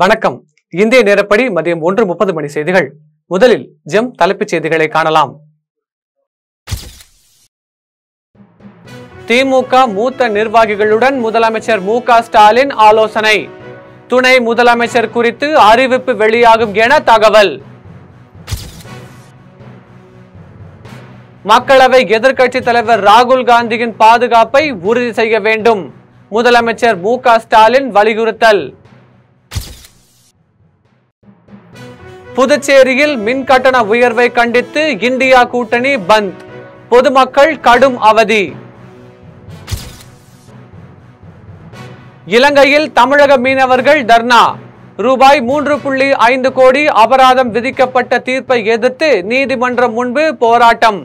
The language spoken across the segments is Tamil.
வணக்கம் இந்திய நேரப்படி மதியம் ஒன்று முப்பது மணி செய்திகள் முதலில் ஜெம் தலைப்புச் செய்திகளை காணலாம் திமுக மூத்த நிர்வாகிகளுடன் முதலமைச்சர் மு ஸ்டாலின் ஆலோசனை துணை முதலமைச்சர் குறித்து அறிவிப்பு வெளியாகும் என தகவல் மக்களவை எதிர்க்கட்சித் தலைவர் ராகுல் காந்தியின் பாதுகாப்பை உறுதி செய்ய வேண்டும் முதலமைச்சர் மு ஸ்டாலின் வலியுறுத்தல் புதுச்சேரியில் மின்கட்டண உயர்வை கண்டித்து இந்தியா கூட்டணி பந்த் பொதுமக்கள் கடும் அவதி இலங்கையில் தமிழக மீனவர்கள் தர்ணா ரூபாய் மூன்று புள்ளி ஐந்து கோடி அபராதம் விதிக்கப்பட்ட தீர்ப்பை எதிர்த்து நீதிமன்றம் முன்பு போராட்டம்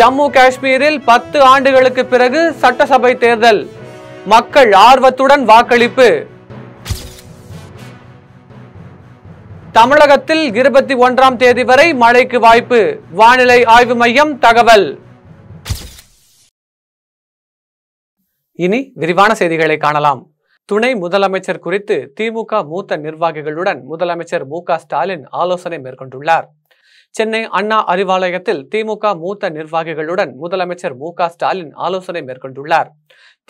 ஜம்மு காஷ்மீரில் பத்து ஆண்டுகளுக்கு பிறகு சட்டசபை தேர்தல் மக்கள் ஆர்வத்துடன் வாக்களிப்பு தமிழகத்தில் இருபத்தி ஒன்றாம் தேதி வரை மழைக்கு வாய்ப்பு வானிலை ஆய்வு மையம் தகவல் இனி விரிவான செய்திகளை காணலாம் துணை முதலமைச்சர் குறித்து திமுக மூத்த நிர்வாகிகளுடன் முதலமைச்சர் மு ஸ்டாலின் ஆலோசனை மேற்கொண்டுள்ளார் சென்னை அண்ணா அறிவாலயத்தில் திமுக மூத்த நிர்வாகிகளுடன் முதலமைச்சர் மு ஸ்டாலின் ஆலோசனை மேற்கொண்டுள்ளார்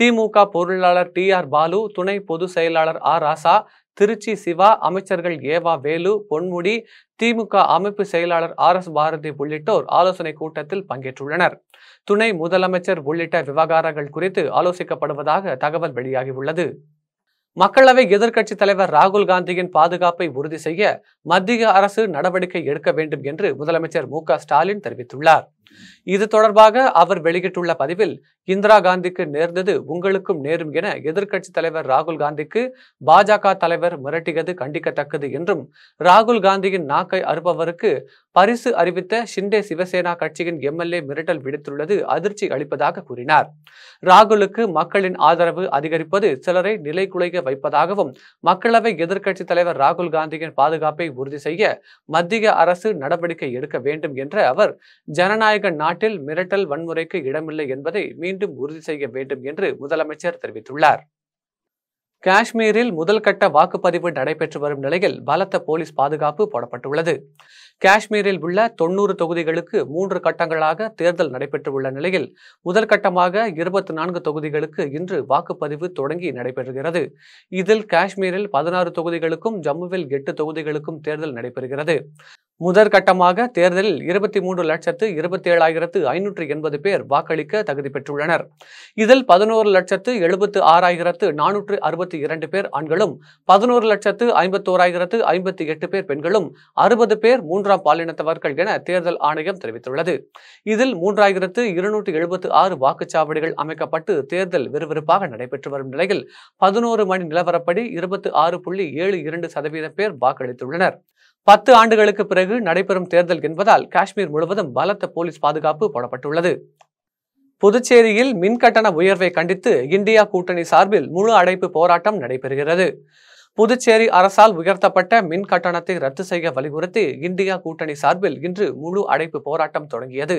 திமுக பொருளாளர் டி ஆர் பாலு துணை பொதுச் செயலாளர் ஆர் ராசா திருச்சி சிவா அமைச்சர்கள் ஏவா வேலு பொன்முடி திமுக அமைப்பு செயலாளர் ஆர் எஸ் பாரதி உள்ளிட்டோர் ஆலோசனை கூட்டத்தில் பங்கேற்றுள்ளனர் துணை முதலமைச்சர் உள்ளிட்ட விவகாரங்கள் குறித்து ஆலோசிக்கப்படுவதாக தகவல் வெளியாகியுள்ளது மக்களவை எதிர்க்கட்சித் தலைவர் ராகுல் காந்தியின் பாதுகாப்பை உறுதி செய்ய மத்திய அரசு நடவடிக்கை எடுக்க வேண்டும் என்று முதலமைச்சர் மு ஸ்டாலின் தெரிவித்துள்ளார் இது தொடர்பாக அவர் வெளியிட்டுள்ள பதிவில் இந்திரா காந்திக்கு நேர்ந்தது உங்களுக்கும் நேரும் என எதிர்க்கட்சி தலைவர் ராகுல் காந்திக்கு பாஜக தலைவர் மிரட்டியது கண்டிக்கத்தக்கது என்றும் ராகுல் காந்தியின் நாக்கை அறுப்பவருக்கு பரிசு அறிவித்த ஷிண்டே சிவசேனா கட்சியின் எம்எல்ஏ மிரட்டல் விடுத்துள்ளது அதிர்ச்சி அளிப்பதாக கூறினார் ராகுலுக்கு மக்களின் ஆதரவு அதிகரிப்பது சிலரை நிலை குலைய வைப்பதாகவும் மக்களவை எதிர்க்கட்சி தலைவர் ராகுல் காந்தியின் பாதுகாப்பை உறுதி செய்ய மத்திய அரசு நடவடிக்கை எடுக்க வேண்டும் என்ற அவர் ஜனநாயக ஜனநாயக நாட்டில் மிரட்டல் வன்முறைக்கு இடமில்லை என்பதை மீண்டும் உறுதி செய்ய வேண்டும் என்று முதலமைச்சர் தெரிவித்துள்ளார் காஷ்மீரில் முதல் கட்ட வாக்குப்பதிவு நடைபெற்று வரும் நிலையில் பலத்த போலீஸ் பாதுகாப்பு போடப்பட்டுள்ளது காஷ்மீரில் உள்ள தொன்னூறு தொகுதிகளுக்கு மூன்று கட்டங்களாக தேர்தல் நடைபெற்றுள்ள நிலையில் முதல் கட்டமாக இருபத்தி நான்கு தொகுதிகளுக்கு இன்று வாக்குப்பதிவு தொடங்கி நடைபெறுகிறது இதில் காஷ்மீரில் பதினாறு தொகுதிகளுக்கும் ஜம்முவில் எட்டு தொகுதிகளுக்கும் தேர்தல் நடைபெறுகிறது முதற்கட்டமாக தேர்தலில் இருபத்தி மூன்று லட்சத்து இருபத்தி ஏழாயிரத்து ஐநூற்று எண்பது பேர் வாக்களிக்க தகுதி பெற்றுள்ளனர் இதில் பதினோரு லட்சத்து எழுபத்து ஆறாயிரத்து நானூற்று அறுபத்தி இரண்டு பேர் ஆண்களும் பதினோரு லட்சத்து ஐம்பத்தோராயிரத்து ஐம்பத்தி எட்டு பேர் பெண்களும் அறுபது பேர் மூன்றாம் பாலினத்தவர்கள் என தேர்தல் ஆணையம் தெரிவித்துள்ளது இதில் மூன்றாயிரத்து இருநூற்று எழுபத்து ஆறு வாக்குச்சாவடிகள் அமைக்கப்பட்டு தேர்தல் விறுவிறுப்பாக நடைபெற்று வரும் நிலையில் பதினோரு மணி நிலவரப்படி இருபத்து ஆறு புள்ளி ஏழு இரண்டு சதவீதம் பேர் வாக்களித்துள்ளனர் பத்து ஆண்டுகளுக்கு பிறகு நடைபெறும் தேர்தல் என்பதால் காஷ்மீர் முழுவதும் பலத்த போலீஸ் பாதுகாப்பு போடப்பட்டுள்ளது புதுச்சேரியில் மின்கட்டண உயர்வை கண்டித்து இந்தியா கூட்டணி சார்பில் முழு அடைப்பு போராட்டம் நடைபெறுகிறது புதுச்சேரி அரசால் உயர்த்தப்பட்ட மின் கட்டணத்தை ரத்து செய்ய வலியுறுத்தி இந்தியா கூட்டணி சார்பில் இன்று முழு அடைப்பு போராட்டம் தொடங்கியது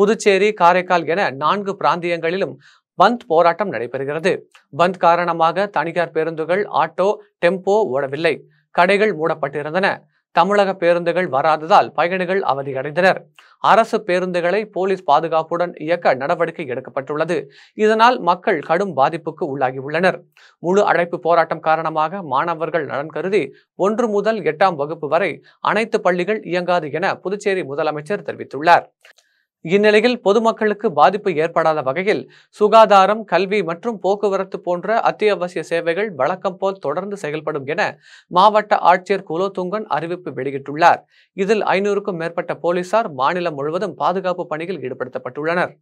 புதுச்சேரி காரைக்கால் என நான்கு பிராந்தியங்களிலும் பந்த் போராட்டம் நடைபெறுகிறது பந்த் காரணமாக தனியார் பேருந்துகள் ஆட்டோ டெம்போ ஓடவில்லை கடைகள் மூடப்பட்டிருந்தன தமிழக பேருந்துகள் வராததால் பயணிகள் அவதியடைந்தனர் அரசு பேருந்துகளை போலீஸ் பாதுகாப்புடன் இயக்க நடவடிக்கை எடுக்கப்பட்டுள்ளது இதனால் மக்கள் கடும் பாதிப்புக்கு உள்ளாகியுள்ளனர் முழு அழைப்பு போராட்டம் காரணமாக மாணவர்கள் நலன் கருதி ஒன்று முதல் எட்டாம் வகுப்பு வரை அனைத்து பள்ளிகள் இயங்காது என புதுச்சேரி முதலமைச்சர் தெரிவித்துள்ளார் இந்நிலையில் பொதுமக்களுக்கு பாதிப்பு ஏற்படாத வகையில் சுகாதாரம் கல்வி மற்றும் போக்குவரத்து போன்ற அத்தியாவசிய சேவைகள் வழக்கம் போல் தொடர்ந்து செயல்படும் என மாவட்ட ஆட்சியர் குலோத்துங்கன் அறிவிப்பு வெளியிட்டுள்ளார் இதில் ஐநூறுக்கும் மேற்பட்ட போலீசார் மாநிலம் முழுவதும் பாதுகாப்பு பணியில் ஈடுபடுத்தப்பட்டுள்ளனர்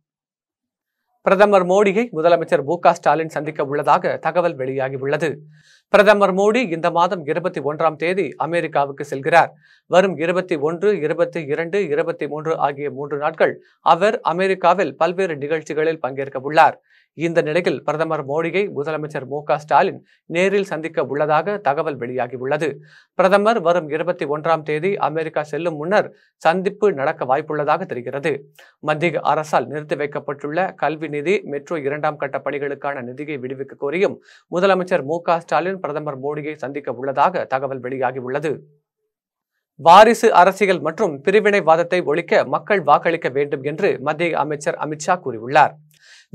பிரதமர் மோடியை முதலமைச்சர் மு ஸ்டாலின் சந்திக்க உள்ளதாக தகவல் வெளியாகியுள்ளது பிரதமர் மோடி இந்த மாதம் இருபத்தி ஒன்றாம் தேதி அமெரிக்காவுக்கு செல்கிறார் வரும் இருபத்தி ஒன்று இருபத்தி இரண்டு இருபத்தி மூன்று ஆகிய மூன்று நாட்கள் அவர் அமெரிக்காவில் பல்வேறு நிகழ்ச்சிகளில் பங்கேற்க உள்ளார் இந்த நிலையில் பிரதமர் மோடியை முதலமைச்சர் மு ஸ்டாலின் நேரில் சந்திக்க உள்ளதாக தகவல் வெளியாகியுள்ளது பிரதமர் வரும் இருபத்தி ஒன்றாம் தேதி அமெரிக்கா செல்லும் முன்னர் சந்திப்பு நடக்க வாய்ப்புள்ளதாக தெரிகிறது மத்திய அரசால் நிறுத்தி வைக்கப்பட்டுள்ள கல்வி நிதி மெட்ரோ இரண்டாம் கட்ட பணிகளுக்கான நிதியை விடுவிக்க கோரியும் முதலமைச்சர் மு ஸ்டாலின் விஜயன் பிரதமர் மோடியை சந்திக்க உள்ளதாக தகவல் வெளியாகி உள்ளது வாரிசு அரசியல் மற்றும் பிரிவினைவாதத்தை ஒழிக்க மக்கள் வாக்களிக்க வேண்டும் என்று மத்திய அமைச்சர் அமித்ஷா கூறியுள்ளார்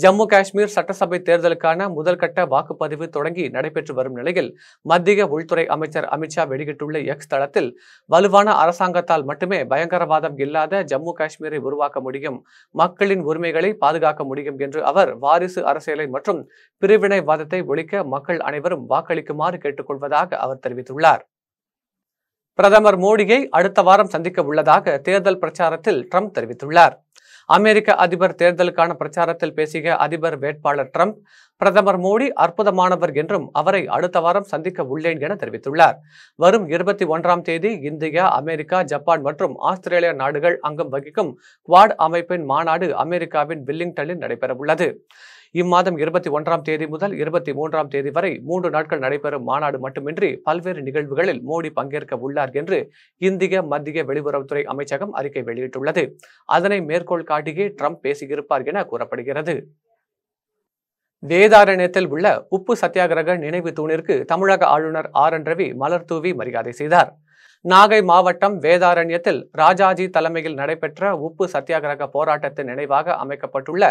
ஜம்மு காஷ்மீர் சட்டசபை தேர்தலுக்கான முதல் கட்ட வாக்குப்பதிவு தொடங்கி நடைபெற்று வரும் நிலையில் மத்திய உள்துறை அமைச்சர் அமித்ஷா வெளியிட்டுள்ள எக்ஸ் தளத்தில் வலுவான அரசாங்கத்தால் மட்டுமே பயங்கரவாதம் இல்லாத ஜம்மு காஷ்மீரை உருவாக்க முடியும் மக்களின் உரிமைகளை பாதுகாக்க முடியும் என்று அவர் வாரிசு அரசியலை மற்றும் பிரிவினைவாதத்தை ஒழிக்க மக்கள் அனைவரும் வாக்களிக்குமாறு கேட்டுக்கொள்வதாக அவர் தெரிவித்துள்ளார் பிரதமர் மோடியை அடுத்த வாரம் சந்திக்க உள்ளதாக தேர்தல் பிரச்சாரத்தில் ட்ரம்ப் தெரிவித்துள்ளார் அமெரிக்க அதிபர் தேர்தலுக்கான பிரச்சாரத்தில் பேசிய அதிபர் வேட்பாளர் ட்ரம்ப் பிரதமர் மோடி அற்புதமானவர் என்றும் அவரை அடுத்த வாரம் சந்திக்க உள்ளேன் என தெரிவித்துள்ளார் வரும் இருபத்தி ஒன்றாம் தேதி இந்தியா அமெரிக்கா ஜப்பான் மற்றும் ஆஸ்திரேலிய நாடுகள் அங்கம் வகிக்கும் குவாட் அமைப்பின் மாநாடு அமெரிக்காவின் வில்லிங்டனில் நடைபெறவுள்ளது இம்மாதம் இருபத்தி ஒன்றாம் தேதி முதல் இருபத்தி மூன்றாம் தேதி வரை மூன்று நாட்கள் நடைபெறும் மாநாடு மட்டுமின்றி பல்வேறு நிகழ்வுகளில் மோடி பங்கேற்க உள்ளார் என்று இந்திய மத்திய வெளியுறவுத்துறை அமைச்சகம் அறிக்கை வெளியிட்டுள்ளது அதனை மேற்கோள் காட்டியே ட்ரம்ப் பேசியிருப்பார் என கூறப்படுகிறது வேதாரண்யத்தில் உள்ள உப்பு சத்தியாகிரக நினைவு தூணிற்கு தமிழக ஆளுநர் ஆர் என் ரவி மலர் தூவி மரியாதை செய்தார் நாகை மாவட்டம் வேதாரண்யத்தில் ராஜாஜி தலைமையில் நடைபெற்ற உப்பு சத்தியாகிரக போராட்டத்தின் நினைவாக அமைக்கப்பட்டுள்ள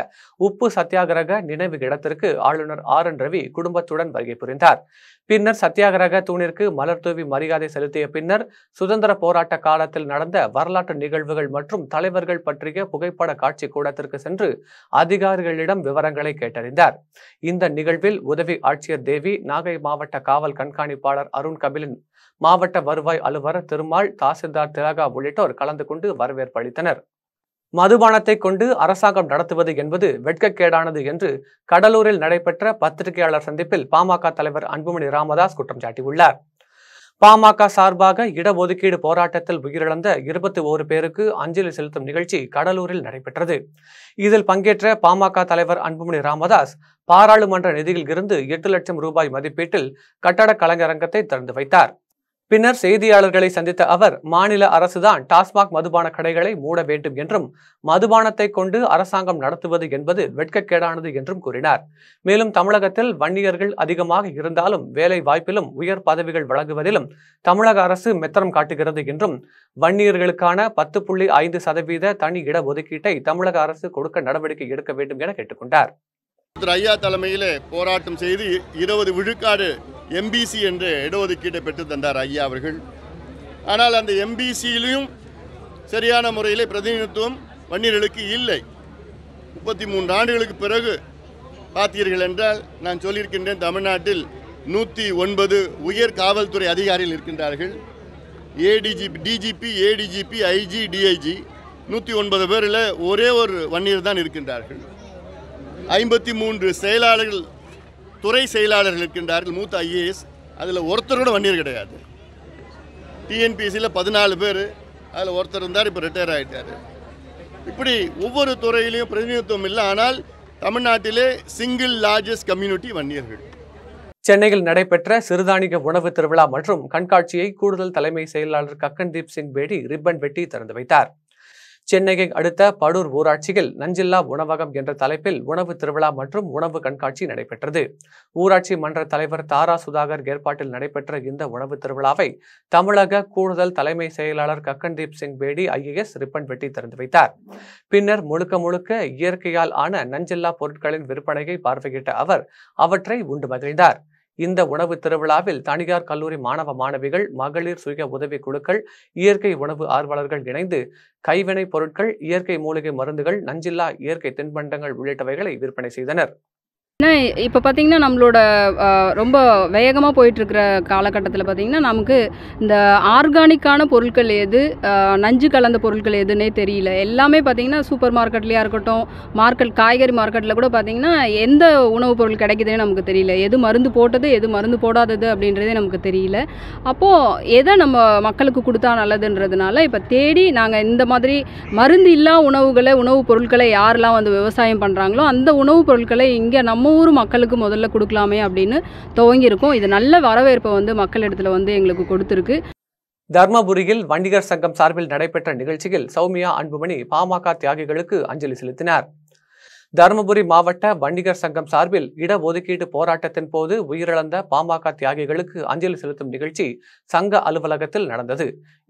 உப்பு சத்தியாகிரக நினைவு இடத்திற்கு ஆளுநர் ஆர் என் ரவி குடும்பத்துடன் வருகை புரிந்தார் பின்னர் சத்தியாகிரக தூணிற்கு மலர் தூவி மரியாதை செலுத்திய பின்னர் சுதந்திர போராட்ட காலத்தில் நடந்த வரலாற்று நிகழ்வுகள் மற்றும் தலைவர்கள் பற்றிய புகைப்பட காட்சி கூடத்திற்கு சென்று அதிகாரிகளிடம் விவரங்களை கேட்டறிந்தார் இந்த நிகழ்வில் உதவி ஆட்சியர் தேவி நாகை மாவட்ட காவல் கண்காணிப்பாளர் அருண் கபிலின் மாவட்ட வருவாய் அலுவலர் ஆழ்வார் திருமால் தாசில்தார் திலகா உள்ளிட்டோர் கலந்து கொண்டு வரவேற்பு அளித்தனர் மதுபானத்தை கொண்டு அரசாங்கம் நடத்துவது என்பது வெட்கக்கேடானது என்று கடலூரில் நடைபெற்ற பத்திரிகையாளர் சந்திப்பில் பாமக தலைவர் அன்புமணி ராமதாஸ் குற்றம் சாட்டியுள்ளார் பாமக சார்பாக இடஒதுக்கீடு போராட்டத்தில் உயிரிழந்த இருபத்தி ஒரு பேருக்கு அஞ்சலி செலுத்தும் நிகழ்ச்சி கடலூரில் நடைபெற்றது இதில் பங்கேற்ற பாமக தலைவர் அன்புமணி ராமதாஸ் பாராளுமன்ற நிதியில் இருந்து எட்டு லட்சம் ரூபாய் மதிப்பீட்டில் கட்டடக் கலைஞரங்கத்தை திறந்து வைத்தார் பின்னர் செய்தியாளர்களை சந்தித்த அவர் மாநில அரசுதான் டாஸ்மாக் மதுபான கடைகளை மூட வேண்டும் என்றும் மதுபானத்தை கொண்டு அரசாங்கம் நடத்துவது என்பது வெட்கக்கேடானது என்றும் கூறினார் மேலும் தமிழகத்தில் வன்னியர்கள் அதிகமாக இருந்தாலும் வேலை வாய்ப்பிலும் உயர் பதவிகள் வழங்குவதிலும் தமிழக அரசு மெத்தனம் காட்டுகிறது என்றும் வன்னியர்களுக்கான பத்து புள்ளி ஐந்து சதவீத தனி இடஒதுக்கீட்டை தமிழக அரசு கொடுக்க நடவடிக்கை எடுக்க வேண்டும் என கேட்டுக்கொண்டார் ஐயா தலைமையிலே போராட்டம் செய்து இருபது விழுக்காடு எம்பிசி என்று இடஒதுக்கீட்டை பெற்று தந்தார் ஐயா அவர்கள் ஆனால் அந்த எம்பிசியிலையும் சரியான முறையில் பிரதிநிதித்துவம் வன்னியர்களுக்கு இல்லை முப்பத்தி மூன்று ஆண்டுகளுக்கு பிறகு பார்த்தீர்கள் என்றால் நான் சொல்லியிருக்கின்றேன் தமிழ்நாட்டில் நூற்றி ஒன்பது உயர் காவல்துறை அதிகாரிகள் இருக்கின்றார்கள் ADG DGP ADGP IG DIG நூற்றி ஒன்பது பேரில் ஒரே ஒரு வன்னியர் தான் இருக்கின்றார்கள் ஐம்பத்தி மூன்று செயலாளர்கள் துறை செயலாளர்கள் இருக்கின்றார்கள் மூத்த ஐஏஎஸ் அதில் ஒருத்தர் கூட வன்னியர் கிடையாது டிஎன்பிஎஸ்சியில் பதினாலு பேர் அதில் ஒருத்தர் இருந்தார் இப்போ ரிட்டையர் ஆகிட்டார் இப்படி ஒவ்வொரு துறையிலையும் பிரதிநிதித்துவம் இல்லை ஆனால் தமிழ்நாட்டிலே சிங்கிள் லார்ஜஸ்ட் கம்யூனிட்டி வன்னியர்கள் சென்னையில் நடைபெற்ற சிறுதானிக உணவு திருவிழா மற்றும் கண்காட்சியை கூடுதல் தலைமை செயலாளர் கக்கன்தீப் சிங் பேடி ரிப்பன் வெட்டி திறந்து வைத்தார் சென்னையை அடுத்த படூர் ஊராட்சியில் நஞ்சில்லா உணவகம் என்ற தலைப்பில் உணவு திருவிழா மற்றும் உணவு கண்காட்சி நடைபெற்றது ஊராட்சி மன்ற தலைவர் தாரா சுதாகர் ஏற்பாட்டில் நடைபெற்ற இந்த உணவு திருவிழாவை தமிழக கூடுதல் தலைமை செயலாளர் கக்கன்தீப் சிங் பேடி ஐஏஎஸ் ரிப்பன் வெட்டி திறந்து வைத்தார் பின்னர் முழுக்க முழுக்க இயற்கையால் ஆன நஞ்சில்லா பொருட்களின் விற்பனையை பார்வையிட்ட அவர் அவற்றை உண்டு மகிழ்ந்தார் இந்த உணவு திருவிழாவில் தனியார் கல்லூரி மாணவ மாணவிகள் மகளிர் சுய உதவி குழுக்கள் இயற்கை உணவு ஆர்வலர்கள் இணைந்து கைவினைப் பொருட்கள் இயற்கை மூலிகை மருந்துகள் நஞ்சில்லா இயற்கை தின்பண்டங்கள் உள்ளிட்டவைகளை விற்பனை செய்தனர் ஏன்னா இப்போ பார்த்திங்கன்னா நம்மளோட ரொம்ப வேகமாக போயிட்டுருக்கிற காலகட்டத்தில் பார்த்திங்கன்னா நமக்கு இந்த ஆர்கானிக்கான பொருட்கள் எது நஞ்சு கலந்த பொருட்கள் எதுன்னே தெரியல எல்லாமே பார்த்திங்கன்னா சூப்பர் மார்க்கெட்லேயா இருக்கட்டும் மார்க்கெட் காய்கறி மார்க்கெட்டில் கூட பார்த்திங்கன்னா எந்த உணவுப் பொருள் கிடைக்கிதுன்னு நமக்கு தெரியல எது மருந்து போட்டது எது மருந்து போடாதது அப்படின்றதே நமக்கு தெரியல அப்போது எதை நம்ம மக்களுக்கு கொடுத்தா நல்லதுன்றதுனால இப்போ தேடி நாங்கள் இந்த மாதிரி மருந்து இல்லா உணவுகளை உணவுப் பொருட்களை யாரெல்லாம் வந்து விவசாயம் பண்ணுறாங்களோ அந்த உணவுப் பொருட்களை இங்கே நம்ம நம்ம ஊர் மக்களுக்கு முதல்ல கொடுக்கலாமே அப்படின்னு துவங்கியிருக்கோம் இது நல்ல வரவேற்பை வந்து இடத்துல வந்து எங்களுக்கு கொடுத்துருக்கு தர்மபுரியில் வண்டிகர் சங்கம் சார்பில் நடைபெற்ற நிகழ்ச்சியில் சௌமியா அன்புமணி பாமக தியாகிகளுக்கு அஞ்சலி செலுத்தினார் தருமபுரி மாவட்ட வண்டிகர் சங்கம் சார்பில் இடஒதுக்கீடு போராட்டத்தின் போது உயிரிழந்த பாமக தியாகிகளுக்கு அஞ்சலி செலுத்தும் நிகழ்ச்சி சங்க அலுவலகத்தில் நடந்தது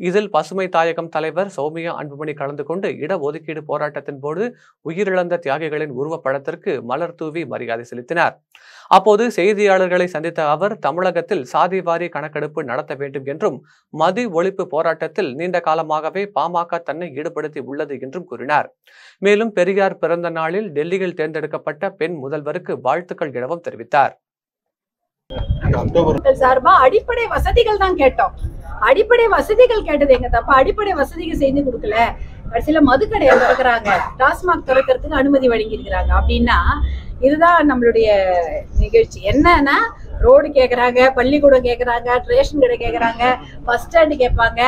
இதில் பசுமை தாயகம் தலைவர் சௌமியா அன்புமணி கலந்து கொண்டு இடஒதுக்கீடு போராட்டத்தின் போது உயிரிழந்த தியாகிகளின் உருவப்படத்திற்கு மலர் தூவி மரியாதை செலுத்தினார் அப்போது செய்தியாளர்களை சந்தித்த அவர் தமிழகத்தில் சாதிவாரி கணக்கெடுப்பு நடத்த வேண்டும் என்றும் மது ஒழிப்பு போராட்டத்தில் நீண்ட காலமாகவே பாமக தன்னை ஈடுபடுத்தி உள்ளது என்றும் கூறினார் மேலும் பெரியார் பிறந்த நாளில் டெல்லி டெல்லியில் தேர்ந்தெடுக்கப்பட்ட பெண் முதல்வருக்கு வாழ்த்துக்கள் எனவும் தெரிவித்தார் சார்பா அடிப்படை வசதிகள் தான் கேட்டோம் அடிப்படை வசதிகள் கேட்டது எங்க தப்பா அடிப்படை வசதிகள் செஞ்சு கொடுக்கல கடைசியில மதுக்கடையை திறக்கிறாங்க டாஸ்மாக் திறக்கிறதுக்கு அனுமதி வழங்கியிருக்கிறாங்க அப்படின்னா இதுதான் நம்மளுடைய நிகழ்ச்சி என்னன்னா ரோடு கேட்கறாங்க பள்ளிக்கூடம் கேட்கறாங்க ரேஷன் கடை கேட்கறாங்க பஸ் ஸ்டாண்டு கேட்பாங்க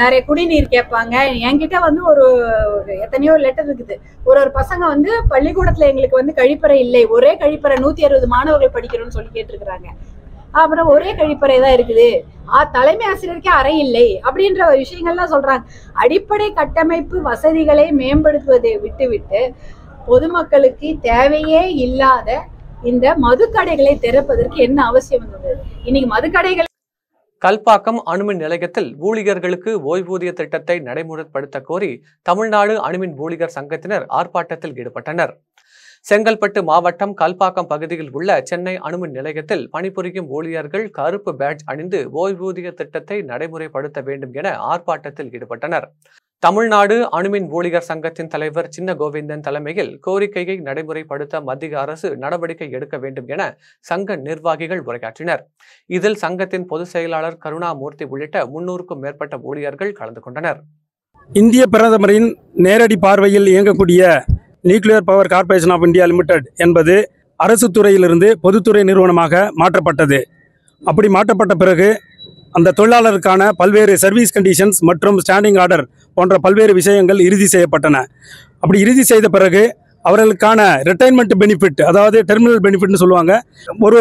நிறைய குடிநீர் கேட்பாங்க என்கிட்ட வந்து ஒரு எத்தனையோ லெட்டர் இருக்குது ஒரு ஒரு பசங்க வந்து பள்ளிக்கூடத்துல எங்களுக்கு வந்து கழிப்பறை இல்லை ஒரே கழிப்பறை நூத்தி அறுபது மாணவர்கள் படிக்கிறோம்னு சொல்லி கேட்டிருக்கிறாங்க அப்புறம் ஒரே கழிப்பறை தான் இருக்குது தலைமை ஆசிரியருக்கே அறை இல்லை அப்படின்ற விஷயங்கள்லாம் சொல்றாங்க அடிப்படை கட்டமைப்பு வசதிகளை மேம்படுத்துவதை விட்டுவிட்டு பொதுமக்களுக்கு தேவையே இல்லாத இந்த மதுக்கடைகளை திறப்பதற்கு என்ன அவசியம் இருந்தது இன்னைக்கு மதுக்கடைகள் கல்பாக்கம் அணுமின் நிலையத்தில் ஊழியர்களுக்கு ஓய்வூதிய திட்டத்தை நடைமுறைப்படுத்த கோரி தமிழ்நாடு அணுமின் ஊழியர் சங்கத்தினர் ஆர்ப்பாட்டத்தில் ஈடுபட்டனர் செங்கல்பட்டு மாவட்டம் கல்பாக்கம் பகுதியில் உள்ள சென்னை அணுமின் நிலையத்தில் பணிபுரியும் ஊழியர்கள் கருப்பு பேட்ச் அணிந்து ஓய்வூதிய திட்டத்தை நடைமுறைப்படுத்த வேண்டும் என ஆர்ப்பாட்டத்தில் ஈடுபட்டனர் தமிழ்நாடு அணுமின் ஊழியர் சங்கத்தின் தலைவர் சின்ன கோவிந்தன் தலைமையில் கோரிக்கையை நடைமுறைப்படுத்த மத்திய அரசு நடவடிக்கை எடுக்க வேண்டும் என சங்க நிர்வாகிகள் உரையாற்றினர் இதில் சங்கத்தின் பொதுச் செயலாளர் கருணாமூர்த்தி உள்ளிட்ட முன்னூறுக்கும் மேற்பட்ட ஊழியர்கள் கலந்து கொண்டனர் இந்திய பிரதமரின் நேரடி பார்வையில் இயங்கக்கூடிய nuclear power corporation of India limited என்பது அரசு துறையிலிருந்து பொதுத்துறை நிறுவனமாக மாற்றப்பட்டது அப்படி மாற்றப்பட்ட பிறகு அந்த தொழிலாளருக்கான பல்வேறு சர்வீஸ் கண்டிஷன்ஸ் மற்றும் ஸ்டாண்டிங் ஆர்டர் போன்ற பல்வேறு விஷயங்கள் இறுதி செய்யப்பட்டன அப்படி இறுதி செய்த பிறகு அவர்களுக்கான ரிட்டைர்மெண்ட் பெனிஃபிட் அதாவது டெர்மினல் பெனிஃபிட்னு சொல்லுவாங்க ஒரு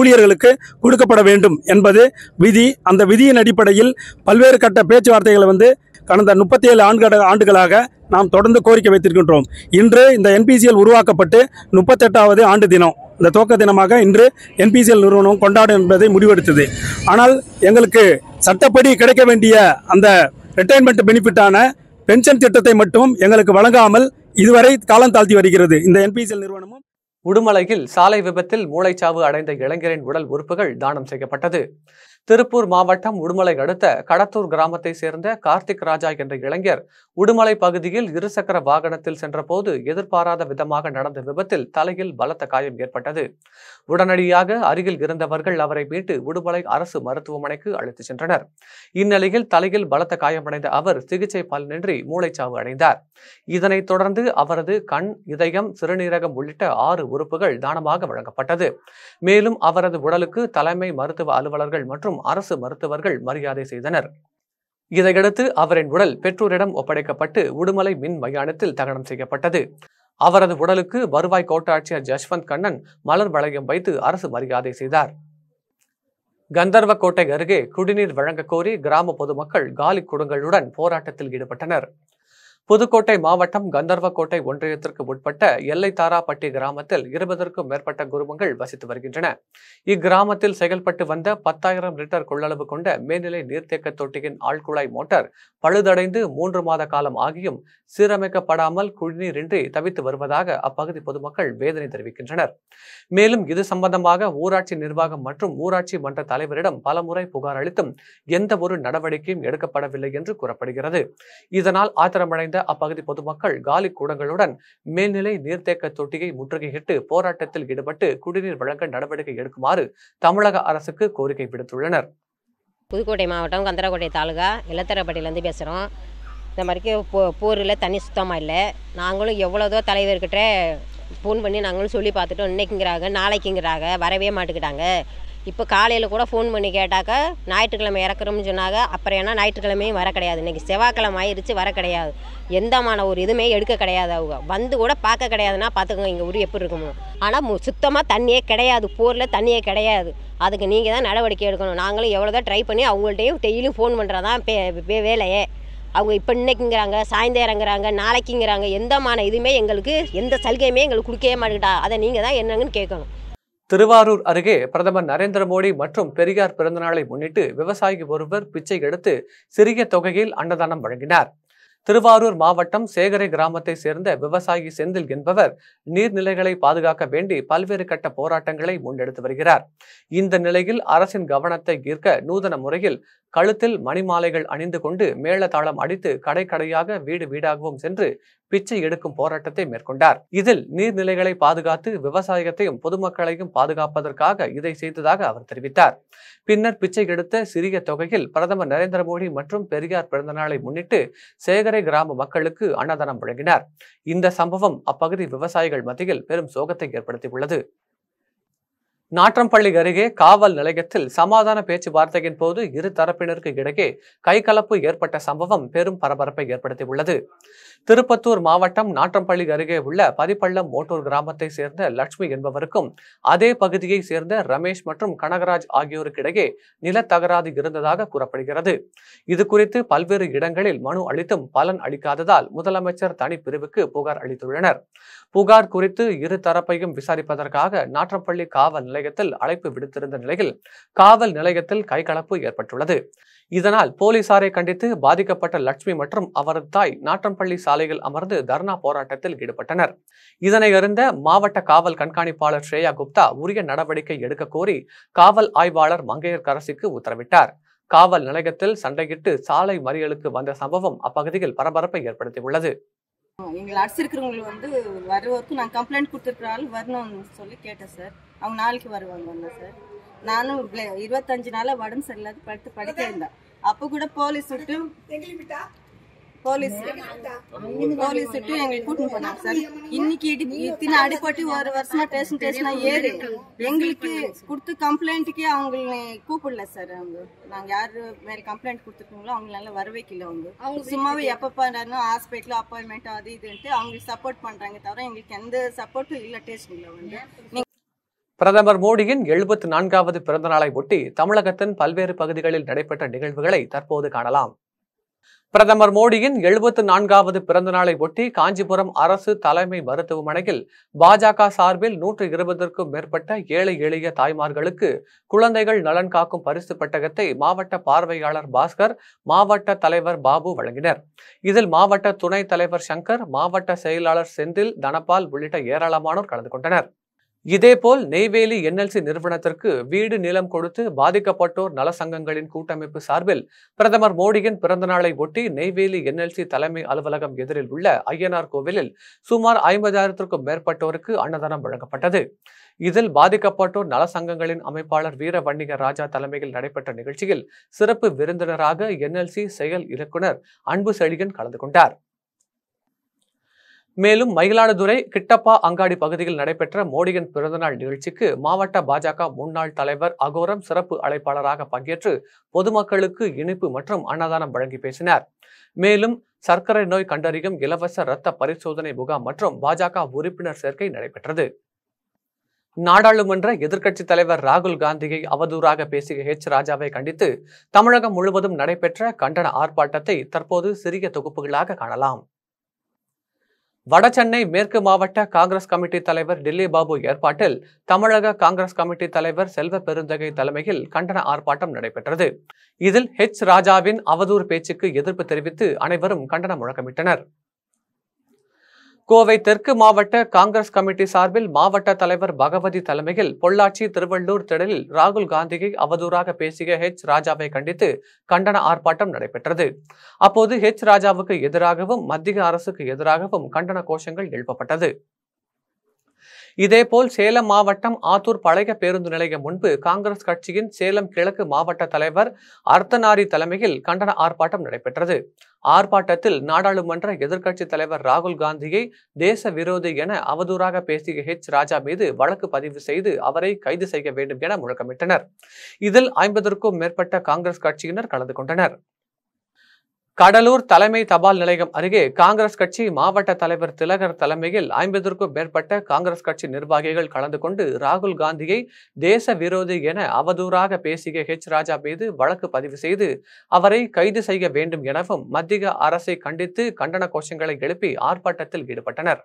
ஊழியர்களுக்கு கொடுக்கப்பட வேண்டும் என்பது விதி அந்த விதியின் அடிப்படையில் பல்வேறு கட்ட பேச்சுவார்த்தைகளை வந்து கடந்த முப்பத்தி ஏழு ஆண்டு ஆண்டுகளாக நாம் தொடர்ந்து கோரிக்கை வைத்திருக்கின்றோம் இன்று இந்த என்பிசிஎல் உருவாக்கப்பட்டு முப்பத்தெட்டாவது ஆண்டு தினம் இந்த துவக்க தினமாக இன்று என்பிசிஎல் நிறுவனம் கொண்டாடும் என்பதை முடிவெடுத்தது ஆனால் எங்களுக்கு சட்டப்படி கிடைக்க வேண்டிய அந்த ரிட்டைர்மெண்ட் பெனிஃபிட்டான பென்ஷன் திட்டத்தை மட்டும் எங்களுக்கு வழங்காமல் இதுவரை காலம் தாழ்த்தி வருகிறது இந்த என்பிசிஎல் நிறுவனமும் உடுமலையில் சாலை விபத்தில் மூளைச்சாவு அடைந்த இளைஞரின் உடல் உறுப்புகள் தானம் செய்யப்பட்டது திருப்பூர் மாவட்டம் உடுமலை அடுத்த கடத்தூர் கிராமத்தை சேர்ந்த கார்த்திக் ராஜா என்ற இளைஞர் உடுமலை பகுதியில் இருசக்கர வாகனத்தில் சென்றபோது எதிர்பாராத விதமாக நடந்த விபத்தில் தலையில் பலத்த காயம் ஏற்பட்டது உடனடியாக அருகில் இருந்தவர்கள் அவரை மீட்டு உடுமலை அரசு மருத்துவமனைக்கு அழைத்துச் சென்றனர் இந்நிலையில் தலையில் பலத்த காயமடைந்த அவர் சிகிச்சை பலனின்றி மூளைச்சாவு அடைந்தார் இதனைத் தொடர்ந்து அவரது கண் இதயம் சிறுநீரகம் உள்ளிட்ட ஆறு உறுப்புகள் தானமாக வழங்கப்பட்டது மேலும் அவரது உடலுக்கு தலைமை மருத்துவ அலுவலர்கள் மற்றும் அரசு மருத்துவர்கள் மரியாதை செய்தனர் இதையடுத்து அவரின் உடல் பெற்றோரிடம் ஒப்படைக்கப்பட்டு உடுமலை மின் மயானத்தில் தகனம் செய்யப்பட்டது அவரது உடலுக்கு வருவாய் கோட்டாட்சியர் ஜஸ்வந்த் கண்ணன் மலர் வளையம் வைத்து அரசு மரியாதை செய்தார் கந்தர்வக்கோட்டை அருகே குடிநீர் வழங்க கோரி கிராம பொதுமக்கள் காலி குடங்களுடன் போராட்டத்தில் ஈடுபட்டனர் புதுக்கோட்டை மாவட்டம் கந்தர்வக்கோட்டை ஒன்றியத்திற்கு உட்பட்ட எல்லை தாராப்பட்டி கிராமத்தில் இருபதற்கும் மேற்பட்ட குருமங்கள் வசித்து வருகின்றன இக்கிராமத்தில் செயல்பட்டு வந்த பத்தாயிரம் லிட்டர் கொள்ளளவு கொண்ட மேல்நிலை நீர்த்தேக்க தொட்டியின் ஆழ்குழாய் மோட்டார் பழுதடைந்து மூன்று மாத காலம் ஆகியும் சீரமைக்கப்படாமல் இன்றி தவித்து வருவதாக அப்பகுதி பொதுமக்கள் வேதனை தெரிவிக்கின்றனர் மேலும் இது சம்பந்தமாக ஊராட்சி நிர்வாகம் மற்றும் ஊராட்சி மன்ற தலைவரிடம் பலமுறை புகார் அளித்தும் எந்த ஒரு நடவடிக்கையும் எடுக்கப்படவில்லை என்று கூறப்படுகிறது இதனால் ஆத்திரமடைந்த சேர்ந்த அப்பகுதி பொதுமக்கள் காலி கூடங்களுடன் மேல்நிலை நீர்த்தேக்க தொட்டியை முற்றுகையிட்டு போராட்டத்தில் ஈடுபட்டு குடிநீர் வழங்க நடவடிக்கை எடுக்குமாறு தமிழக அரசுக்கு கோரிக்கை விடுத்துள்ளனர் புதுக்கோட்டை மாவட்டம் கந்தரக்கோட்டை தாலுகா இளத்தரப்பட்டியிலேருந்து பேசுகிறோம் இந்த மாதிரிக்கு போ போரில் தண்ணி சுத்தமாக இல்லை நாங்களும் எவ்வளோதோ தலைவர்கிட்ட ஃபோன் பண்ணி நாங்களும் சொல்லி பார்த்துட்டோம் இன்னைக்குங்கிறாங்க நாளைக்குங்கிறாங்க வரவே மாட்டேங்கிறாங்க இப்போ காலையில் கூட ஃபோன் பண்ணி கேட்டாக்கா ஞாயிற்றுக்கிழமை இறக்குறோம்னு சொன்னாங்க அப்புறம் ஏன்னா ஞாயிற்றுக்கிழமையும் வர கிடையாது இன்றைக்கி செவ்வாய்க்கிழமை ஆயிடுச்சு வர கிடையாது எந்தமான ஒரு இதுவுமே எடுக்க கிடையாது அவங்க வந்து கூட பார்க்க கிடையாதுன்னா பார்த்துக்கோங்க இங்கே ஊர் எப்படி இருக்குமோ ஆனால் சுத்தமாக தண்ணியே கிடையாது போரில் தண்ணியே கிடையாது அதுக்கு நீங்கள் தான் நடவடிக்கை எடுக்கணும் நாங்களும் எவ்வளோ தான் ட்ரை பண்ணி அவங்கள்ட்டையும் டெய்லியும் ஃபோன் பண்ணுறதான் பே வேலையே அவங்க இப்போ இன்னைக்குங்கிறாங்க சாயந்தரங்கிறாங்க நாளைக்குங்கிறாங்க எந்தமான இதுவுமே எங்களுக்கு எந்த சலுகையுமே எங்களுக்கு கொடுக்கவே மாட்டேங்கிட்டா அதை நீங்கள் தான் என்னங்கன்னு கேட்கணும் திருவாரூர் அருகே பிரதமர் நரேந்திர மோடி மற்றும் பெரியார் பிறந்தநாளை முன்னிட்டு விவசாயி ஒருவர் பிச்சை எடுத்து சிறிய தொகையில் அன்னதானம் வழங்கினார் திருவாரூர் மாவட்டம் சேகரை கிராமத்தை சேர்ந்த விவசாயி செந்தில் என்பவர் நீர்நிலைகளை பாதுகாக்க வேண்டி பல்வேறு கட்ட போராட்டங்களை முன்னெடுத்து வருகிறார் இந்த நிலையில் அரசின் கவனத்தை ஈர்க்க நூதன முறையில் கழுத்தில் மணிமாலைகள் அணிந்து கொண்டு மேள தாளம் அடித்து கடை கடையாக வீடு வீடாகவும் சென்று பிச்சை எடுக்கும் போராட்டத்தை மேற்கொண்டார் இதில் நீர்நிலைகளை பாதுகாத்து விவசாயத்தையும் பொதுமக்களையும் பாதுகாப்பதற்காக இதை செய்ததாக அவர் தெரிவித்தார் பின்னர் பிச்சை எடுத்த சிறிய தொகையில் பிரதமர் நரேந்திர மோடி மற்றும் பெரியார் பிறந்தநாளை முன்னிட்டு சேகரை கிராம மக்களுக்கு அன்னதானம் வழங்கினார் இந்த சம்பவம் அப்பகுதி விவசாயிகள் மத்தியில் பெரும் சோகத்தை ஏற்படுத்தியுள்ளது நாற்றம்பள்ளி அருகே காவல் நிலையத்தில் சமாதான பேச்சுவார்த்தையின் போது இரு தரப்பினருக்கு இடையே கைகலப்பு ஏற்பட்ட சம்பவம் பெரும் பரபரப்பை ஏற்படுத்தியுள்ளது திருப்பத்தூர் மாவட்டம் நாட்டம்பள்ளி அருகே உள்ள பதிப்பள்ளம் மோட்டூர் கிராமத்தை சேர்ந்த லட்சுமி என்பவருக்கும் அதே பகுதியை சேர்ந்த ரமேஷ் மற்றும் கனகராஜ் ஆகியோருக்கிடையே நிலத்தகராது இருந்ததாக கூறப்படுகிறது இது குறித்து பல்வேறு இடங்களில் மனு அளித்தும் பலன் அளிக்காததால் முதலமைச்சர் தனிப்பிரிவுக்கு புகார் அளித்துள்ளனர் புகார் குறித்து இரு தரப்பையும் விசாரிப்பதற்காக நாற்றம்பள்ளி காவல் நிலையத்தில் அழைப்பு விடுத்திருந்த நிலையில் காவல் நிலையத்தில் கைகலப்பு ஏற்பட்டுள்ளது இதனால் போலீசாரை கண்டித்து பாதிக்கப்பட்ட லட்சுமி மற்றும் அவரது தாய் நாட்டம்பள்ளி சாலையில் அமர்ந்து தர்ணா போராட்டத்தில் ஈடுபட்டனர் இதனை அறிந்த மாவட்ட காவல் கண்காணிப்பாளர் ஸ்ரேயா குப்தா உரிய நடவடிக்கை எடுக்க கோரி காவல் ஆய்வாளர் மங்கையர்கரசிக்கு உத்தரவிட்டார் காவல் நிலையத்தில் சண்டையிட்டு சாலை மறியலுக்கு வந்த சம்பவம் அப்பகுதியில் பரபரப்பை ஏற்படுத்தியுள்ளது எங்களை வந்து நாங்கள் கம்ப்ளைண்ட் வரணும்னு சொல்லி கேட்டேன் சார் அவங்க நாளைக்கு வருவாங்க சார் நானும் இருபத்தஞ்சு நாளாக உடம்பு சரியில்லாத படுத்து படுக்க இருந்தேன் அப்போ கூட போலீஸ் விட்டு போலீஸ் போலீஸ் விட்டு எங்களுக்கு கூட்டின்னு போனாங்க சார் இன்னைக்கு இத்தனை அடிப்பட்டு ஒரு வருஷமா டேஷன் ஸ்டேஷனா ஏறு எங்களுக்கு கொடுத்து கம்ப்ளைண்ட்டுக்கே அவங்களை கூப்பிடல சார் அவங்க நாங்க யாரு மேல கம்ப்ளைண்ட் கொடுத்துருக்கோங்களோ அவங்க நல்லா வர அவங்க அவங்க சும்மாவே எப்ப பண்ணாருன்னு ஹாஸ்பிட்டல் அப்பாயின்மெண்ட் அது இதுன்ட்டு அவங்களுக்கு சப்போர்ட் பண்றாங்க தவிர எங்களுக்கு எந்த சப்போர்ட்டும் இல்லை ஸ்டேஷன்ல வந்து பிரதமர் மோடியின் எழுபத்தி நான்காவது பிறந்த நாளை ஒட்டி தமிழகத்தின் பல்வேறு பகுதிகளில் நடைபெற்ற நிகழ்வுகளை தற்போது காணலாம் பிரதமர் மோடியின் எழுபத்து நான்காவது பிறந்த நாளை ஒட்டி காஞ்சிபுரம் அரசு தலைமை மருத்துவமனையில் பாஜக சார்பில் நூற்று இருபதற்கும் மேற்பட்ட ஏழை எளிய தாய்மார்களுக்கு குழந்தைகள் நலன் காக்கும் பரிசு பெட்டகத்தை மாவட்ட பார்வையாளர் பாஸ்கர் மாவட்ட தலைவர் பாபு வழங்கினர் இதில் மாவட்ட துணைத் தலைவர் சங்கர் மாவட்ட செயலாளர் செந்தில் தனபால் உள்ளிட்ட ஏராளமானோர் கலந்து கொண்டனர் இதேபோல் நெய்வேலி என்எல்சி நிறுவனத்திற்கு வீடு நிலம் கொடுத்து பாதிக்கப்பட்டோர் நல சங்கங்களின் கூட்டமைப்பு சார்பில் பிரதமர் மோடியின் பிறந்தநாளை ஒட்டி நெய்வேலி என்எல்சி தலைமை அலுவலகம் எதிரில் உள்ள ஐயனார் கோவிலில் சுமார் ஐம்பதாயிரத்திற்கும் மேற்பட்டோருக்கு அன்னதானம் வழங்கப்பட்டது இதில் பாதிக்கப்பட்டோர் நல சங்கங்களின் அமைப்பாளர் வீரவன்னிக ராஜா தலைமையில் நடைபெற்ற நிகழ்ச்சியில் சிறப்பு விருந்தினராக என்எல்சி செயல் இயக்குனர் அன்பு செழியன் கலந்து கொண்டார் மேலும் மயிலாடுதுறை கிட்டப்பா அங்காடி பகுதியில் நடைபெற்ற மோடியின் பிறந்தநாள் நிகழ்ச்சிக்கு மாவட்ட பாஜக முன்னாள் தலைவர் அகோரம் சிறப்பு அழைப்பாளராக பங்கேற்று பொதுமக்களுக்கு இனிப்பு மற்றும் அன்னதானம் வழங்கி பேசினார் மேலும் சர்க்கரை நோய் கண்டறியும் இலவச இரத்த பரிசோதனை முகாம் மற்றும் பாஜக உறுப்பினர் சேர்க்கை நடைபெற்றது நாடாளுமன்ற எதிர்க்கட்சித் தலைவர் ராகுல் காந்தியை அவதூறாக பேசிய ஹெச் ராஜாவை கண்டித்து தமிழகம் முழுவதும் நடைபெற்ற கண்டன ஆர்ப்பாட்டத்தை தற்போது சிறிய தொகுப்புகளாக காணலாம் வடசென்னை மேற்கு மாவட்ட காங்கிரஸ் கமிட்டி தலைவர் டில்லி பாபு ஏற்பாட்டில் தமிழக காங்கிரஸ் கமிட்டி தலைவர் செல்வ பெருந்தகை தலைமையில் கண்டன ஆர்ப்பாட்டம் நடைபெற்றது இதில் ஹெச் ராஜாவின் அவதூறு பேச்சுக்கு எதிர்ப்பு தெரிவித்து அனைவரும் கண்டன முழக்கமிட்டனர் கோவை தெற்கு மாவட்ட காங்கிரஸ் கமிட்டி சார்பில் மாவட்ட தலைவர் பகவதி தலைமையில் பொள்ளாச்சி திருவள்ளூர் திடலில் ராகுல் காந்தியை அவதூறாக பேசிய ஹெச் ராஜாவை கண்டித்து கண்டன ஆர்ப்பாட்டம் நடைபெற்றது அப்போது ஹெச் ராஜாவுக்கு எதிராகவும் மத்திய அரசுக்கு எதிராகவும் கண்டன கோஷங்கள் எழுப்பப்பட்டது இதேபோல் சேலம் மாவட்டம் ஆத்தூர் பழைய பேருந்து நிலையம் முன்பு காங்கிரஸ் கட்சியின் சேலம் கிழக்கு மாவட்ட தலைவர் அர்த்தநாரி தலைமையில் கண்டன ஆர்ப்பாட்டம் நடைபெற்றது ஆர்ப்பாட்டத்தில் நாடாளுமன்ற எதிர்க்கட்சித் தலைவர் ராகுல் காந்தியை தேச விரோதி என அவதூறாக பேசிய ஹெச் ராஜா மீது வழக்கு பதிவு செய்து அவரை கைது செய்ய வேண்டும் என முழக்கமிட்டனர் இதில் ஐம்பதற்கும் மேற்பட்ட காங்கிரஸ் கட்சியினர் கலந்து கொண்டனர் கடலூர் தலைமை தபால் நிலையம் அருகே காங்கிரஸ் கட்சி மாவட்ட தலைவர் திலகர் தலைமையில் ஐம்பதற்கும் மேற்பட்ட காங்கிரஸ் கட்சி நிர்வாகிகள் கலந்து கொண்டு ராகுல் காந்தியை தேச விரோதி என அவதூறாக பேசிய ஹெச் ராஜா மீது வழக்கு பதிவு செய்து அவரை கைது செய்ய வேண்டும் எனவும் மத்திய அரசை கண்டித்து கண்டன கோஷங்களை எழுப்பி ஆர்ப்பாட்டத்தில் ஈடுபட்டனர்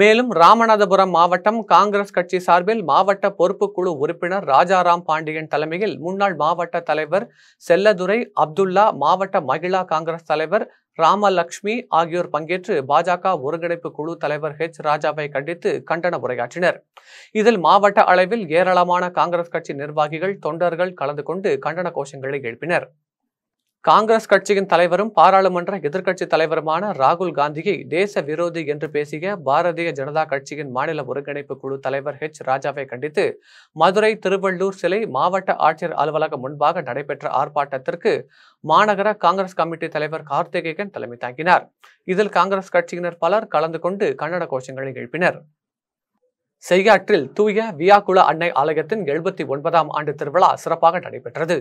மேலும் ராமநாதபுரம் மாவட்டம் காங்கிரஸ் கட்சி சார்பில் மாவட்ட பொறுப்புக்குழு உறுப்பினர் ராஜாராம் பாண்டியன் தலைமையில் முன்னாள் மாவட்ட தலைவர் செல்லதுரை அப்துல்லா மாவட்ட மகிழா காங்கிரஸ் தலைவர் ராமலட்சுமி ஆகியோர் பங்கேற்று பாஜக ஒருங்கிணைப்பு குழு தலைவர் ஹெச் ராஜாவை கண்டித்து கண்டன உரையாற்றினர் இதில் மாவட்ட அளவில் ஏராளமான காங்கிரஸ் கட்சி நிர்வாகிகள் தொண்டர்கள் கலந்து கொண்டு கண்டன கோஷங்களை எழுப்பினர் காங்கிரஸ் கட்சியின் தலைவரும் பாராளுமன்ற எதிர்க்கட்சி தலைவருமான ராகுல் காந்தியை தேச விரோதி என்று பேசிய பாரதிய ஜனதா கட்சியின் மாநில ஒருங்கிணைப்பு குழு தலைவர் ஹெச் ராஜாவை கண்டித்து மதுரை திருவள்ளூர் சிலை மாவட்ட ஆட்சியர் அலுவலகம் முன்பாக நடைபெற்ற ஆர்ப்பாட்டத்திற்கு மாநகர காங்கிரஸ் கமிட்டி தலைவர் கார்த்திகேயன் தலைமை தாங்கினார் இதில் காங்கிரஸ் கட்சியினர் பலர் கலந்து கொண்டு கன்னட கோஷங்களை எழுப்பினர் செய்யாற்றில் தூய வியாக்குள அன்னை ஆலயத்தின் எழுபத்தி ஒன்பதாம் ஆண்டு திருவிழா சிறப்பாக நடைபெற்றது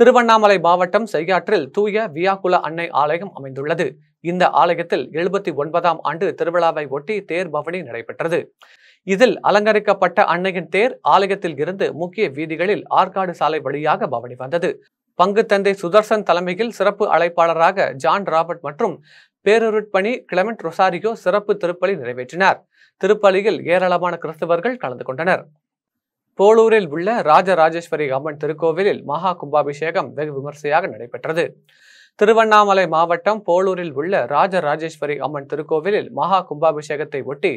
திருவண்ணாமலை மாவட்டம் செய்யாற்றில் தூய வியாக்குள அன்னை ஆலயம் அமைந்துள்ளது இந்த ஆலயத்தில் எழுபத்தி ஒன்பதாம் ஆண்டு திருவிழாவை ஒட்டி தேர் பவனி நடைபெற்றது இதில் அலங்கரிக்கப்பட்ட அன்னையின் தேர் ஆலயத்தில் இருந்து முக்கிய வீதிகளில் ஆற்காடு சாலை வழியாக பவனி வந்தது பங்கு தந்தை சுதர்சன் தலைமையில் சிறப்பு அழைப்பாளராக ஜான் ராபர்ட் மற்றும் பேரருட்பணி கிளமெண்ட் ரொசாரியோ சிறப்பு திருப்பலி நிறைவேற்றினார் திருப்பலியில் ஏராளமான கிறிஸ்தவர்கள் கலந்து கொண்டனர் போலூரில் உள்ள ராஜராஜேஸ்வரி அம்மன் திருக்கோவிலில் மகா கும்பாபிஷேகம் வெகு விமர்சையாக நடைபெற்றது திருவண்ணாமலை மாவட்டம் போலூரில் உள்ள ராஜராஜேஸ்வரி அம்மன் திருக்கோவிலில் மகா கும்பாபிஷேகத்தை ஒட்டி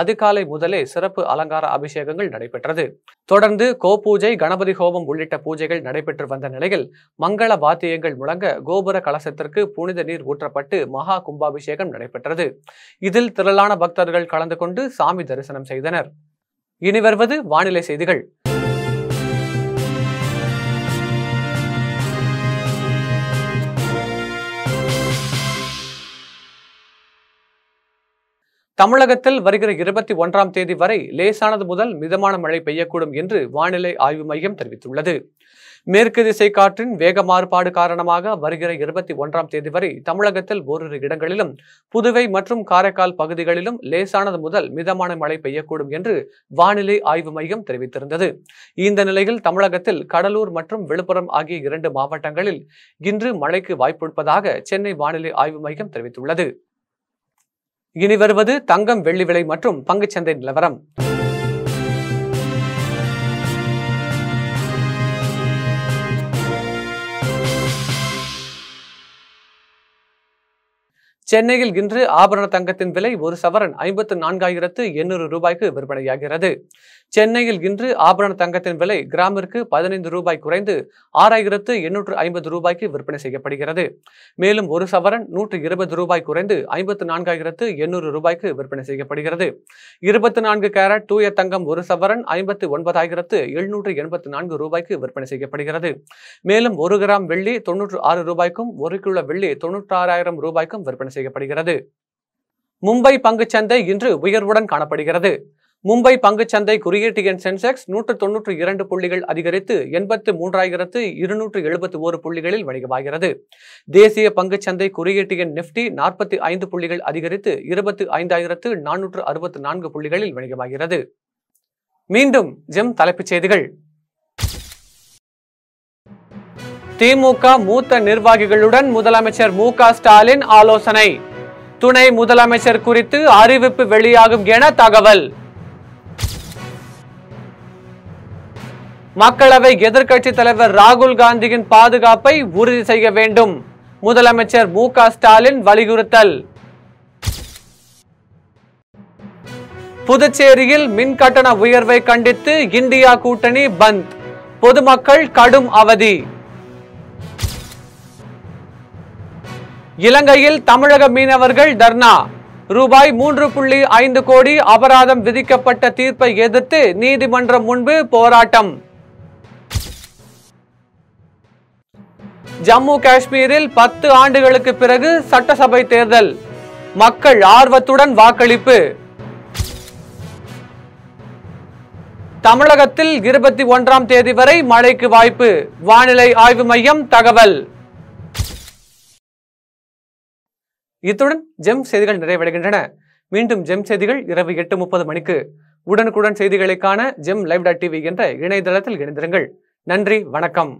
அதிகாலை முதலே சிறப்பு அலங்கார அபிஷேகங்கள் நடைபெற்றது தொடர்ந்து கோபூஜை கணபதி ஹோமம் உள்ளிட்ட பூஜைகள் நடைபெற்று வந்த நிலையில் மங்கள வாத்தியங்கள் முழங்க கோபுர கலசத்திற்கு புனித நீர் ஊற்றப்பட்டு மகா கும்பாபிஷேகம் நடைபெற்றது இதில் திரளான பக்தர்கள் கலந்து கொண்டு சாமி தரிசனம் செய்தனர் இனி வருவது வானிலை செய்திகள் தமிழகத்தில் வருகிற இருபத்தி ஒன்றாம் தேதி வரை லேசானது முதல் மிதமான மழை பெய்யக்கூடும் என்று வானிலை ஆய்வு மையம் தெரிவித்துள்ளது மேற்கு திசை காற்றின் வேக மாறுபாடு காரணமாக வருகிற இருபத்தி ஒன்றாம் தேதி வரை தமிழகத்தில் ஓரிரு இடங்களிலும் புதுவை மற்றும் காரைக்கால் பகுதிகளிலும் லேசானது முதல் மிதமான மழை பெய்யக்கூடும் என்று வானிலை ஆய்வு மையம் தெரிவித்திருந்தது இந்த நிலையில் தமிழகத்தில் கடலூர் மற்றும் விழுப்புரம் ஆகிய இரண்டு மாவட்டங்களில் இன்று மழைக்கு வாய்ப்பிருப்பதாக சென்னை வானிலை ஆய்வு மையம் தெரிவித்துள்ளது இனி வருவது தங்கம் வெள்ளி விலை மற்றும் பங்குச்சந்தை நிலவரம் சென்னையில் இன்று ஆபரண தங்கத்தின் விலை ஒரு சவரன் ஐம்பத்து நான்காயிரத்து எண்ணூறு ரூபாய்க்கு விற்பனையாகிறது சென்னையில் இன்று ஆபரண தங்கத்தின் விலை கிராமிற்கு பதினைந்து ரூபாய் குறைந்து ஆறாயிரத்து எண்ணூற்று ஐம்பது ரூபாய்க்கு விற்பனை செய்யப்படுகிறது மேலும் ஒரு சவரன் நூற்று இருபது ரூபாய் குறைந்து ஐம்பத்து நான்காயிரத்து எண்ணூறு ரூபாய்க்கு விற்பனை செய்யப்படுகிறது இருபத்தி நான்கு கேரட் தூய தங்கம் ஒரு சவரன் ஐம்பத்து ஒன்பதாயிரத்து எழுநூற்று எண்பத்து நான்கு ரூபாய்க்கு விற்பனை செய்யப்படுகிறது மேலும் ஒரு கிராம் வெள்ளி தொன்னூற்று ஆறு ரூபாய்க்கும் ஒரு கிலோ வெள்ளி தொன்னூற்றாறாயிரம் ரூபாய்க்கும் விற்பனை செய்யப்படுகிறது மும்பை பங்குச்சந்தை இன்று உயர்வுடன் காணப்படுகிறது மும்பை பங்குச்சந்தை குறியீட்டு எண் சென்செக்ஸ் நூற்று தொன்னூற்று இரண்டு புள்ளிகள் அதிகரித்து எண்பத்து மூன்றாயிரத்து இருநூற்று எழுபத்தி ஓரு புள்ளிகளில் வணிகமாகிறது தேசிய பங்குச்சந்தை குறியீட்டு எண் நிப்டி நாற்பத்தி ஐந்து புள்ளிகள் அதிகரித்து இருபத்தி ஐந்தாயிரத்து நானூற்று அறுபத்தி நான்கு புள்ளிகளில் வணிகமாகிறது மீண்டும் ஜெம் தலைப்புச் செய்திகள் திமுக மூத்த நிர்வாகிகளுடன் முதலமைச்சர் மு ஸ்டாலின் ஆலோசனை துணை முதலமைச்சர் குறித்து அறிவிப்பு வெளியாகும் என தகவல் மக்களவை எதிர்க்கட்சி தலைவர் ராகுல் காந்தியின் பாதுகாப்பை உறுதி செய்ய வேண்டும் முதலமைச்சர் மு ஸ்டாலின் வலியுறுத்தல் புதுச்சேரியில் மின் கட்டண உயர்வை கண்டித்து இந்தியா கூட்டணி பந்த் பொதுமக்கள் கடும் அவதி இலங்கையில் தமிழக மீனவர்கள் தர்ணா ரூபாய் மூன்று புள்ளி ஐந்து கோடி அபராதம் விதிக்கப்பட்ட தீர்ப்பை எதிர்த்து நீதிமன்றம் முன்பு போராட்டம் ஜம்மு காஷ்மீரில் பத்து ஆண்டுகளுக்கு பிறகு சட்டசபை தேர்தல் மக்கள் ஆர்வத்துடன் வாக்களிப்பு தமிழகத்தில் இருபத்தி ஒன்றாம் தேதி வரை மழைக்கு வாய்ப்பு வானிலை ஆய்வு மையம் தகவல் இத்துடன் ஜெம் செய்திகள் நிறைவடைகின்றன மீண்டும் ஜெம் செய்திகள் இரவு எட்டு முப்பது மணிக்கு உடனுக்குடன் செய்திகளை காண ஜெம் லைவ் டாட் டிவி என்ற இணையதளத்தில் இணைந்திருங்கள் நன்றி வணக்கம்